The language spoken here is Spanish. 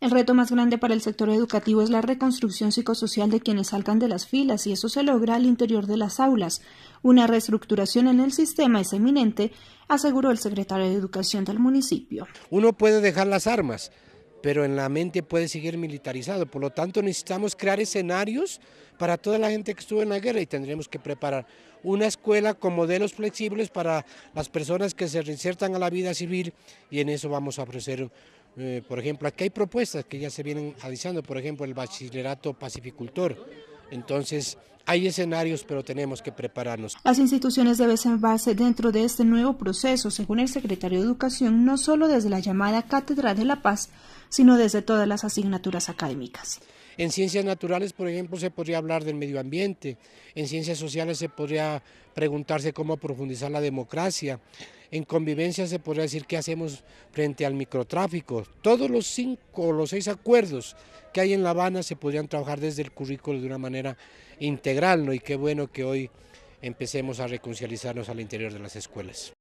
El reto más grande para el sector educativo es la reconstrucción psicosocial de quienes salgan de las filas y eso se logra al interior de las aulas. Una reestructuración en el sistema es eminente, aseguró el secretario de Educación del municipio. Uno puede dejar las armas, pero en la mente puede seguir militarizado. Por lo tanto, necesitamos crear escenarios para toda la gente que estuvo en la guerra y tendremos que preparar una escuela con modelos flexibles para las personas que se reinsertan a la vida civil y en eso vamos a ofrecer, eh, por ejemplo, aquí hay propuestas que ya se vienen avisando, por ejemplo, el bachillerato pacificultor. Entonces, hay escenarios, pero tenemos que prepararnos. Las instituciones deben base dentro de este nuevo proceso, según el secretario de Educación, no solo desde la llamada Cátedra de la Paz, sino desde todas las asignaturas académicas. En ciencias naturales, por ejemplo, se podría hablar del medio ambiente, en ciencias sociales se podría preguntarse cómo profundizar la democracia, en convivencia se podría decir qué hacemos frente al microtráfico. Todos los cinco o los seis acuerdos que hay en La Habana se podrían trabajar desde el currículo de una manera integral no y qué bueno que hoy empecemos a reconciliarnos al interior de las escuelas.